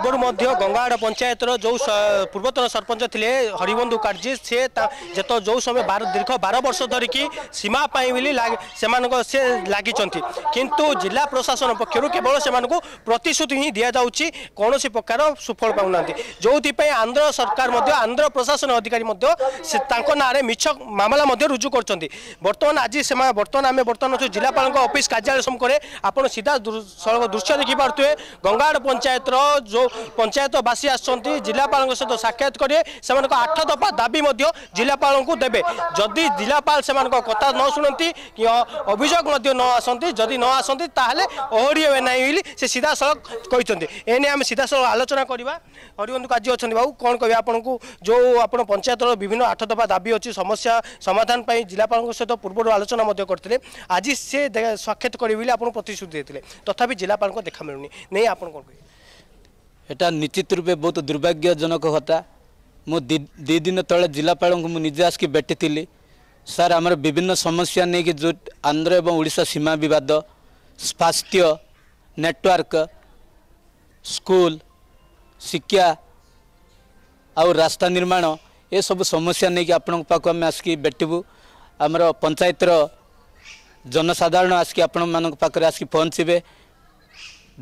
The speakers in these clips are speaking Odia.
ପୂର୍ବରୁ ମଧ୍ୟ ଗଙ୍ଗାହାଡ଼ ପଞ୍ଚାୟତର ଯେଉଁ ପୂର୍ବତନ ସରପଞ୍ଚ ଥିଲେ ହରିବନ୍ଧୁ କାର୍ଯ୍ୟ ସେ ଯେତ ଯେଉଁ ସମୟ ବାର ଦୀର୍ଘ ବାର ବର୍ଷ ଧରିକି ସୀମା ପାଇଁ ବୋଲି ସେମାନଙ୍କ ସେ ଲାଗିଛନ୍ତି କିନ୍ତୁ ଜିଲ୍ଲା ପ୍ରଶାସନ ପକ୍ଷରୁ କେବଳ ସେମାନଙ୍କୁ ପ୍ରତିଶ୍ରୁତି ହିଁ ଦିଆଯାଉଛି କୌଣସି ପ୍ରକାର ସୁଫଳ ପାଉନାହାନ୍ତି ଯେଉଁଥିପାଇଁ ଆନ୍ଧ୍ର ସରକାର ମଧ୍ୟ ଆନ୍ଧ୍ର ପ୍ରଶାସନ ଅଧିକାରୀ ମଧ୍ୟ ସେ ତାଙ୍କ ନାଁରେ ମିଛ ମାମଲା ମଧ୍ୟ ରୁଜୁ କରୁଛନ୍ତି ବର୍ତ୍ତମାନ ଆଜି ସେମାନେ ବର୍ତ୍ତମାନ ଆମେ ବର୍ତ୍ତମାନ ଅଛୁ ଜିଲ୍ଲାପାଳଙ୍କ ଅଫିସ୍ କାର୍ଯ୍ୟାଳୟ ସମ୍ମୁଖରେ ଆପଣ ସିଧା ସଳଖ ଦୃଶ୍ୟ ଦେଖିପାରୁଥିବେ ଗଙ୍ଗାହାଡ଼ ପଞ୍ଚାୟତର ଯେଉଁ ଯେଉଁ ପଞ୍ଚାୟତବାସୀ ଆସିଛନ୍ତି ଜିଲ୍ଲାପାଳଙ୍କ ସହିତ ସାକ୍ଷାତ କରିବେ ସେମାନଙ୍କ ଆଠ ଦଫା ଦାବି ମଧ୍ୟ ଜିଲ୍ଲାପାଳଙ୍କୁ ଦେବେ ଯଦି ଜିଲ୍ଲାପାଳ ସେମାନଙ୍କ କଥା ନ ଶୁଣନ୍ତି କି ଅଭିଯୋଗ ମଧ୍ୟ ନ ଆସନ୍ତି ଯଦି ନ ଆସନ୍ତି ତାହେଲେ ଓହରି ହେବେ ନାହିଁ ବୋଲି ସେ ସିଧାସଳଖ କହିଛନ୍ତି ଏନେଇ ଆମେ ସିଧାସଳଖ ଆଲୋଚନା କରିବା ହରିବନ୍ଧୁକୁ ଆଜି ଅଛନ୍ତି ବାବୁ କ'ଣ କହିବେ ଆପଣଙ୍କୁ ଯେଉଁ ଆପଣ ପଞ୍ଚାୟତର ବିଭିନ୍ନ ଆଠ ଦଫା ଦାବି ଅଛି ସମସ୍ୟା ସମାଧାନ ପାଇଁ ଜିଲ୍ଲାପାଳଙ୍କ ସହିତ ପୂର୍ବରୁ ଆଲୋଚନା ମଧ୍ୟ କରିଥିଲେ ଆଜି ସେ ସାକ୍ଷାତ କରିବେ ବୋଲି ଆପଣ ପ୍ରତିଶ୍ରୁତି ଦେଇଥିଲେ ତଥାପି ଜିଲ୍ଲାପାଳଙ୍କ ଦେଖା ମିଳୁନି ନେଇ ଆପଣ କ'ଣ କହିବେ এটা নীতিত রূপে বহুত দুর্ভাগ্যজনক হত্যা ম দুই দিন তলে জেলাপালক মু নিজাস কি বেটি তিলে স্যার আমরো বিভিন্ন সমস্যা নেকি যে আন্দ্র এবং ওড়িশা সীমা বিবাদ স্বাস্থ্য নেটওয়ার্ক স্কুল শিক্ষা আৰু রাস্তা নির্মাণ এ সব সমস্যা নেকি आपण পা ক মাস কি বেটিবু আমরো পঞ্চায়তৰ জনসাধারণ আসকি आपण মানক পা ক আসকি ফোন চিবে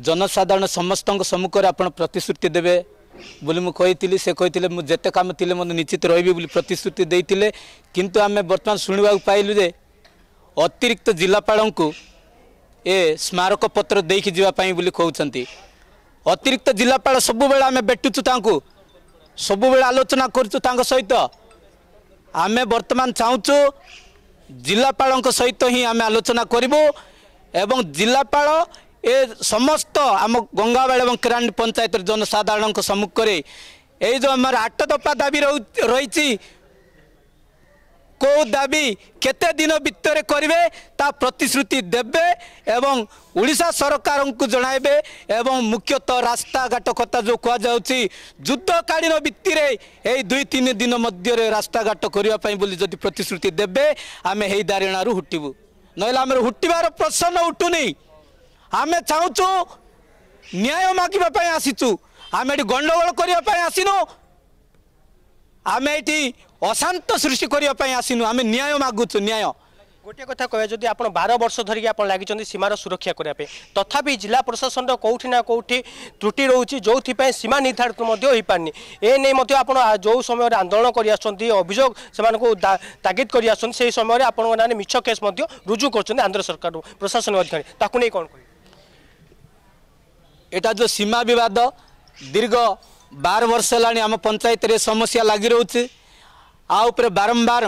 ଜନସାଧାରଣ ସମସ୍ତଙ୍କ ସମ୍ମୁଖରେ ଆପଣ ପ୍ରତିଶ୍ରୁତି ଦେବେ ବୋଲି ମୁଁ କହିଥିଲି ସେ କହିଥିଲେ ମୁଁ ଯେତେ କାମ ଥିଲେ ମୋତେ ନିଶ୍ଚିତ ରହିବି ବୋଲି ପ୍ରତିଶ୍ରୁତି ଦେଇଥିଲେ କିନ୍ତୁ ଆମେ ବର୍ତ୍ତମାନ ଶୁଣିବାକୁ ପାଇଲୁ ଯେ ଅତିରିକ୍ତ ଜିଲ୍ଲାପାଳଙ୍କୁ ଏ ସ୍ମାରକପତ୍ର ଦେଇକି ଯିବା ପାଇଁ ବୋଲି କହୁଛନ୍ତି ଅତିରିକ୍ତ ଜିଲ୍ଲାପାଳ ସବୁବେଳେ ଆମେ ବେଟୁଛୁ ତାଙ୍କୁ ସବୁବେଳେ ଆଲୋଚନା କରୁଛୁ ତାଙ୍କ ସହିତ ଆମେ ବର୍ତ୍ତମାନ ଚାହୁଁଛୁ ଜିଲ୍ଲାପାଳଙ୍କ ସହିତ ହିଁ ଆମେ ଆଲୋଚନା କରିବୁ ଏବଂ ଜିଲ୍ଲାପାଳ ଏ ସମସ୍ତ ଆମ ଗଙ୍ଗାବେଳ ଏବଂ କେରାଣ୍ଡି ପଞ୍ଚାୟତର ଜନସାଧାରଣଙ୍କ ସମ୍ମୁଖରେ ଏଇ ଯେଉଁ ଆମର ଆଠ ଦଫା ଦାବି ରହିଛି କେଉଁ ଦାବି କେତେ ଦିନ ଭିତରେ କରିବେ ତା ପ୍ରତିଶ୍ରୁତି ଦେବେ ଏବଂ ଓଡ଼ିଶା ସରକାରଙ୍କୁ ଜଣାଇବେ ଏବଂ ମୁଖ୍ୟତଃ ରାସ୍ତାଘାଟ କଥା ଯେଉଁ କୁହାଯାଉଛି ଯୁଦ୍ଧକାଳୀନ ଭିତ୍ତିରେ ଏଇ ଦୁଇ ତିନି ଦିନ ମଧ୍ୟରେ ରାସ୍ତାଘାଟ କରିବା ପାଇଁ ବୋଲି ଯଦି ପ୍ରତିଶ୍ରୁତି ଦେବେ ଆମେ ଏହି ଦାରିଣାରୁ ହୁଟିବୁ ନହେଲେ ଆମର ହୁଟିବାର ପ୍ରଶ୍ନ ଉଠୁନି ଆମେ ଚାହୁଁଛୁ ନ୍ୟାୟ ମାଗିବା ପାଇଁ ଆସିଛୁ ଆମେ ଏଠି ଗଣ୍ଡଗୋଳ କରିବା ପାଇଁ ଆସିନୁ ଆମେ ଏଠି ଅଶାନ୍ତ ସୃଷ୍ଟି କରିବା ପାଇଁ ଆସିନୁ ଆମେ ନ୍ୟାୟ ମାଗୁଛୁ ନ୍ୟାୟ ଗୋଟିଏ କଥା କହିବା ଯଦି ଆପଣ ବାର ବର୍ଷ ଧରିକି ଆପଣ ଲାଗିଛନ୍ତି ସୀମାର ସୁରକ୍ଷା କରିବା ପାଇଁ ତଥାପି ଜିଲ୍ଲା ପ୍ରଶାସନର କେଉଁଠି ନା କେଉଁଠି ତ୍ରୁଟି ରହୁଛି ଯେଉଁଥିପାଇଁ ସୀମା ନିର୍ଦ୍ଧାରିତ ମଧ୍ୟ ହୋଇପାରିନି ଏ ନେଇ ମଧ୍ୟ ଆପଣ ଯେଉଁ ସମୟରେ ଆନ୍ଦୋଳନ କରିଆସୁଛନ୍ତି ଅଭିଯୋଗ ସେମାନଙ୍କୁ ତାଗିଦ କରିଆସୁଛନ୍ତି ସେହି ସମୟରେ ଆପଣଙ୍କ ନାଁରେ ମିଛ କେସ୍ ମଧ୍ୟ ରୁଜୁ କରୁଛନ୍ତି ଆନ୍ଧ୍ର ସରକାରରୁ ପ୍ରଶାସନ ଅଧିକାରୀ ତାକୁ ନେଇ କ'ଣ କହିବେ ଏଇଟା ଯେଉଁ ସୀମା ବିବାଦ ଦୀର୍ଘ ବାର ବର୍ଷ ହେଲାଣି ଆମ ପଞ୍ଚାୟତରେ ସମସ୍ୟା ଲାଗି ରହୁଛି ଆ ଉପରେ ବାରମ୍ବାର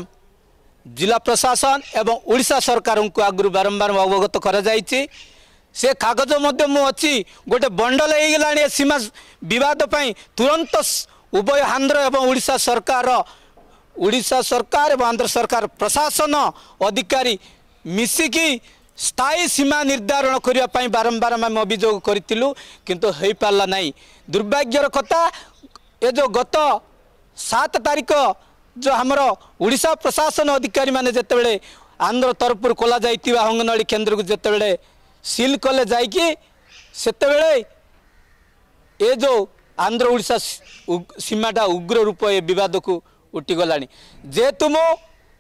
ଜିଲ୍ଲା ପ୍ରଶାସନ ଏବଂ ଓଡ଼ିଶା ସରକାରଙ୍କୁ ଆଗରୁ ବାରମ୍ବାର ଅବଗତ କରାଯାଇଛି ସେ କାଗଜ ମଧ୍ୟ ମୁଁ ଅଛି ଗୋଟେ ବଣ୍ଡଲ ହେଇଗଲାଣି ଏ ସୀମା ବିବାଦ ପାଇଁ ତୁରନ୍ତ ଉଭୟ ଆନ୍ଧ୍ର ଏବଂ ଓଡ଼ିଶା ସରକାର ଓଡ଼ିଶା ସରକାର ଏବଂ ଆନ୍ଧ୍ର ସରକାର ପ୍ରଶାସନ ଅଧିକାରୀ ମିଶିକି ସ୍ଥାୟୀ ସୀମା ନିର୍ଦ୍ଧାରଣ କରିବା ପାଇଁ ବାରମ୍ବାର ଆମେ ଅଭିଯୋଗ କରିଥିଲୁ କିନ୍ତୁ ହୋଇପାରିଲା ନାହିଁ ଦୁର୍ଭାଗ୍ୟର କଥା ଏ ଯେଉଁ ଗତ ସାତ ତାରିଖ ଯେଉଁ ଆମର ଓଡ଼ିଶା ପ୍ରଶାସନ ଅଧିକାରୀମାନେ ଯେତେବେଳେ ଆନ୍ଧ୍ର ତରଫରୁ ଖୋଲାଯାଇଥିବା ଅଙ୍ଗନଳୀ କେନ୍ଦ୍ରକୁ ଯେତେବେଳେ ସିଲ୍ କଲେ ଯାଇକି ସେତେବେଳେ ଏ ଯେଉଁ ଆନ୍ଧ୍ର ଓଡ଼ିଶା ସୀମାଟା ଉଗ୍ର ରୂପ ଏ ବିବାଦକୁ ଉଠିଗଲାଣି ଯେହେତୁ ମୁଁ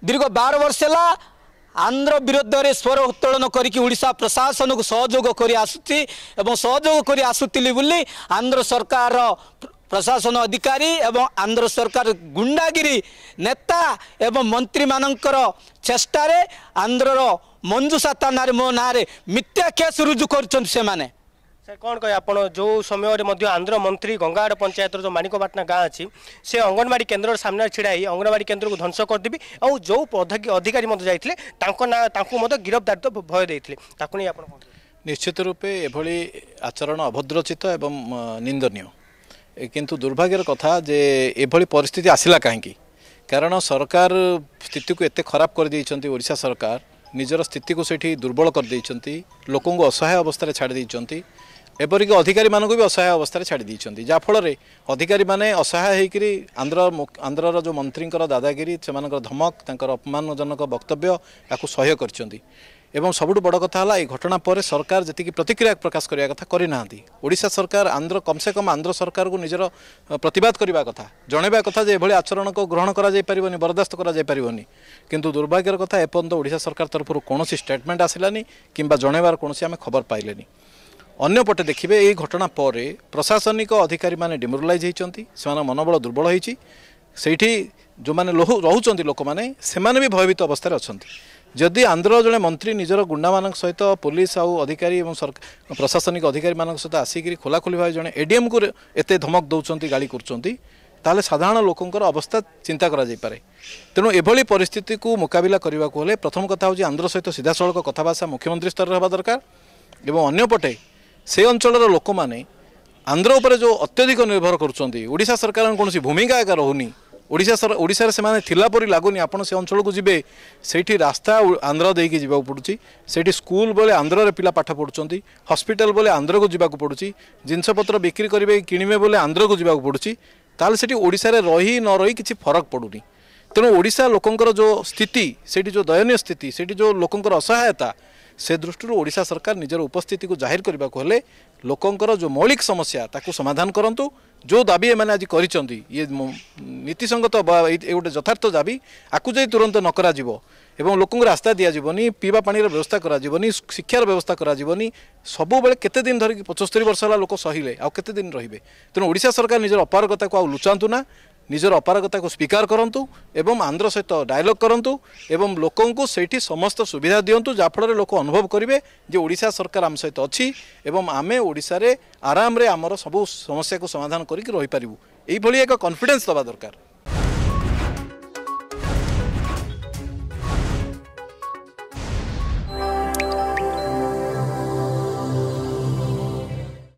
ଦୀର୍ଘ ବାର ବର୍ଷ ହେଲା ଆନ୍ଧ୍ର ବିରୁଦ୍ଧରେ ସ୍ୱର ଉତ୍ତୋଳନ କରିକି ଓଡ଼ିଶା ପ୍ରଶାସନକୁ ସହଯୋଗ କରି ଆସୁଛି ଏବଂ ସହଯୋଗ କରି ଆସୁଥିଲି ବୋଲି ଆନ୍ଧ୍ର ସରକାରର ପ୍ରଶାସନ ଅଧିକାରୀ ଏବଂ ଆନ୍ଧ୍ର ସରକାର ଗୁଣ୍ଡାଗିରି ନେତା ଏବଂ ମନ୍ତ୍ରୀମାନଙ୍କର ଚେଷ୍ଟାରେ ଆନ୍ଧ୍ରର ମଞ୍ଜୁସାତା ନାଁରେ ମୋ ନାଁରେ ମିଥ୍ୟା କେସ୍ ରୁଜୁ କରୁଛନ୍ତି ସେମାନେ ସାର୍ କ'ଣ କହିବେ ଆପଣ ଯେଉଁ ସମୟରେ ମଧ୍ୟ ଆନ୍ଧ୍ର ମନ୍ତ୍ରୀ ଗଙ୍ଗାହାଡ଼ ପଞ୍ଚାୟତର ଯେଉଁ ମାଣିକପାଟଣା ଗାଁ ଅଛି ସେ ଅଙ୍ଗନବାଡ଼ି କେନ୍ଦ୍ରର ସାମ୍ନାରେ ଛିଡ଼ା ହୋଇ ଅଙ୍ଗନବାଡ଼ି କେନ୍ଦ୍ରକୁ ଧ୍ୱଂସ କରିଦେବି ଆଉ ଯେଉଁ ଅଧିକାରୀ ମଧ୍ୟ ଯାଇଥିଲେ ତାଙ୍କ ନାଁ ତାଙ୍କୁ ମଧ୍ୟ ଗିରଫଦାରି ତ ଭୟ ଦେଇଥିଲେ ତାକୁ ନେଇ ଆପଣ ନିଶ୍ଚିତ ରୂପେ ଏଭଳି ଆଚରଣ ଅଭଦ୍ରଚିତ ଏବଂ ନିନ୍ଦନୀୟ କିନ୍ତୁ ଦୁର୍ଭାଗ୍ୟର କଥା ଯେ ଏଭଳି ପରିସ୍ଥିତି ଆସିଲା କାହିଁକି କାରଣ ସରକାର ସ୍ଥିତିକୁ ଏତେ ଖରାପ କରିଦେଇଛନ୍ତି ଓଡ଼ିଶା ସରକାର ନିଜର ସ୍ଥିତିକୁ ସେଠି ଦୁର୍ବଳ କରିଦେଇଛନ୍ତି ଲୋକଙ୍କୁ ଅସହାୟ ଅବସ୍ଥାରେ ଛାଡ଼ି ଦେଇଛନ୍ତି ଏପରିକି ଅଧିକାରୀମାନଙ୍କୁ ବି ଅସହାୟ ଅବସ୍ଥାରେ ଛାଡ଼ି ଦେଇଛନ୍ତି ଯାହାଫଳରେ ଅଧିକାରୀମାନେ ଅସହାୟ ହୋଇକରି ଆନ୍ଧ୍ର ଆନ୍ଧ୍ରର ଯେଉଁ ମନ୍ତ୍ରୀଙ୍କର ଦାଦାଗିରି ସେମାନଙ୍କର ଧମକ ତାଙ୍କର ଅପମାନଜନକ ବକ୍ତବ୍ୟ ଏହାକୁ ସହ୍ୟ କରିଛନ୍ତି ଏବଂ ସବୁଠୁ ବଡ଼ କଥା ହେଲା ଏହି ଘଟଣା ପରେ ସରକାର ଯେତିକି ପ୍ରତିକ୍ରିୟା ପ୍ରକାଶ କରିବା କଥା କରିନାହାନ୍ତି ଓଡ଼ିଶା ସରକାର ଆନ୍ଧ୍ର କମ୍ସେ କମ୍ ଆନ୍ଧ୍ର ସରକାରକୁ ନିଜର ପ୍ରତିବାଦ କରିବା କଥା ଜଣାଇବା କଥା ଯେ ଏଭଳି ଆଚରଣକୁ ଗ୍ରହଣ କରାଯାଇପାରିବନି ବରଦାସ୍ତ କରାଯାଇପାରିବନି କିନ୍ତୁ ଦୁର୍ଭାଗ୍ୟର କଥା ଏପର୍ଯ୍ୟନ୍ତ ଓଡ଼ିଶା ସରକାର ତରଫରୁ କୌଣସି ଷ୍ଟେଟମେଣ୍ଟ ଆସିଲାନି କିମ୍ବା ଜଣାଇବାର କୌଣସି ଆମେ ଖବର ପାଇଲେନି अन्य पटे देखि यो घटना पर प्रशासनिक अधिकारी अधिकी मैले डिमोरलैज मनोबल दुर्बल जो हुन्छ रोज लोकि भयभीत अवस्था अनि जिम्मि आन्ध्र जन मन्त्री निजर गुण्डा सहित पुलिस आउँ प्रशासनिक अधिकारी अधिकारिङ सहित आसि खोलाखोली भए जे को एत धमक देउछ गाडी कुरु त साधारण लोक अवस्था चिन्ता परे तेणु एभली परिस्थितिको मुकिला प्रथम कथा हौ आन्ध्र सहित सीधा कथा बसा मुख्यमंत्री स्तर हे दर अन्यपटे ସେଇ ଅଞ୍ଚଳର ଲୋକମାନେ ଆନ୍ଧ୍ର ଉପରେ ଯେଉଁ ଅତ୍ୟଧିକ ନିର୍ଭର କରୁଛନ୍ତି ଓଡ଼ିଶା ସରକାରଙ୍କ କୌଣସି ଭୂମିକା ଏକା ରହୁନି ଓଡ଼ିଶା ଓଡ଼ିଶାରେ ସେମାନେ ଥିଲା ପରି ଲାଗୁନି ଆପଣ ସେ ଅଞ୍ଚଳକୁ ଯିବେ ସେଇଠି ରାସ୍ତା ଆନ୍ଧ୍ର ଦେଇକି ଯିବାକୁ ପଡ଼ୁଛି ସେଇଠି ସ୍କୁଲ ବୋଲି ଆନ୍ଧ୍ରରେ ପିଲା ପାଠ ପଢ଼ୁଛନ୍ତି ହସ୍ପିଟାଲ ବୋଲି ଆନ୍ଧ୍ରକୁ ଯିବାକୁ ପଡ଼ୁଛି ଜିନିଷପତ୍ର ବିକ୍ରି କରିବେ କିଣିବେ ବୋଲି ଆନ୍ଧ୍ରକୁ ଯିବାକୁ ପଡ଼ୁଛି ତାହେଲେ ସେଠି ଓଡ଼ିଶାରେ ରହି ନ ରହି କିଛି ଫରକ ପଡ଼ୁନି ତେଣୁ ଓଡ଼ିଶା ଲୋକଙ୍କର ଯେଉଁ ସ୍ଥିତି ସେଇଠି ଯେଉଁ ଦୟନୀୟ ସ୍ଥିତି ସେଇଠି ଯେଉଁ ଲୋକଙ୍କର ଅସହାୟତା ସେ ଦୃଷ୍ଟିରୁ ଓଡ଼ିଶା ସରକାର ନିଜର ଉପସ୍ଥିତିକୁ ଜାହିର କରିବାକୁ ହେଲେ ଲୋକଙ୍କର ଯେଉଁ ମୌଳିକ ସମସ୍ୟା ତାକୁ ସମାଧାନ କରନ୍ତୁ ଯେଉଁ ଦାବି ଏମାନେ ଆଜି କରିଛନ୍ତି ଇଏ ନୀତିସଙ୍ଗତ ବା ଏ ଗୋଟେ ଯଥାର୍ଥ ଦାବି ଆକୁ ଯଦି ତୁରନ୍ତ ନ କରାଯିବ ଏବଂ ଲୋକଙ୍କୁ ରାସ୍ତା ଦିଆଯିବନି ପିଇବା ପାଣିର ବ୍ୟବସ୍ଥା କରାଯିବନି ଶିକ୍ଷାର ବ୍ୟବସ୍ଥା କରାଯିବନି ସବୁବେଳେ କେତେ ଦିନ ଧରିକି ପଞ୍ଚସ୍ତରୀ ବର୍ଷ ହେଲା ଲୋକ ସହିଲେ ଆଉ କେତେ ଦିନ ରହିବେ ତେଣୁ ଓଡ଼ିଶା ସରକାର ନିଜର ଅପାରଗତାକୁ ଆଉ ଲୁଚାନ୍ତୁ ନା ନିଜର ଅପାରଗତାକୁ ସ୍ୱୀକାର କରନ୍ତୁ ଏବଂ ଆନ୍ଧ୍ର ସହିତ ଡାଇଲଗ୍ କରନ୍ତୁ ଏବଂ ଲୋକଙ୍କୁ ସେଇଠି ସମସ୍ତ ସୁବିଧା ଦିଅନ୍ତୁ ଯାହାଫଳରେ ଲୋକ ଅନୁଭବ କରିବେ ଯେ ଓଡ଼ିଶା ସରକାର ଆମ ସହିତ ଅଛି ଏବଂ ଆମେ ଓଡ଼ିଶାରେ ଆରାମରେ ଆମର ସବୁ ସମସ୍ୟାକୁ ସମାଧାନ କରିକି ରହିପାରିବୁ ଏଇଭଳି ଏକ କନଫିଡେନ୍ସ ଦେବା ଦରକାର